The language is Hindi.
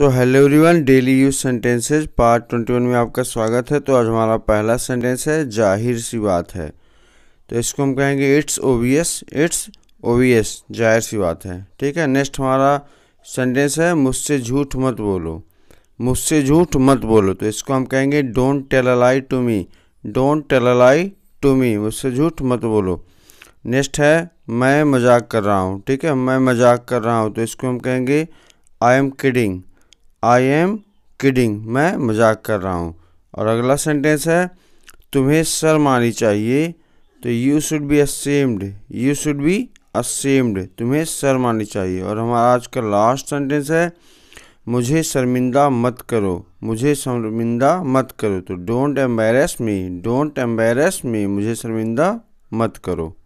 सो hello everyone daily use sentences part twenty one में आपका स्वागत है तो आज हमारा पहला सेंटेंस है जाहिर सी बात है तो इसको हम कहेंगे इट्स ओबियस इट्स ओबियस जाहिर सी बात है ठीक है नेक्स्ट हमारा सेंटेंस है मुझसे झूठ मत बोलो मुझसे झूठ मत बोलो तो इसको हम कहेंगे don't tell lie to me don't tell lie to me मुझसे झूठ मत बोलो नेक्स्ट है मैं मजाक कर रहा हूँ ठीक है मैं मजाक कर रहा हूँ तो इसको हम कहेंगे I am kidding I am kidding मैं मजाक कर रहा हूँ और अगला सेंटेंस है तुम्हें शर्म आनी चाहिए तो you should be ashamed you should be ashamed तुम्हें शर्म आनी चाहिए और हमारा आज का लास्ट सेंटेंस है मुझे शर्मिंदा मत करो मुझे शर्मिंदा मत करो तो don't embarrass me don't embarrass me मुझे शर्मिंदा मत करो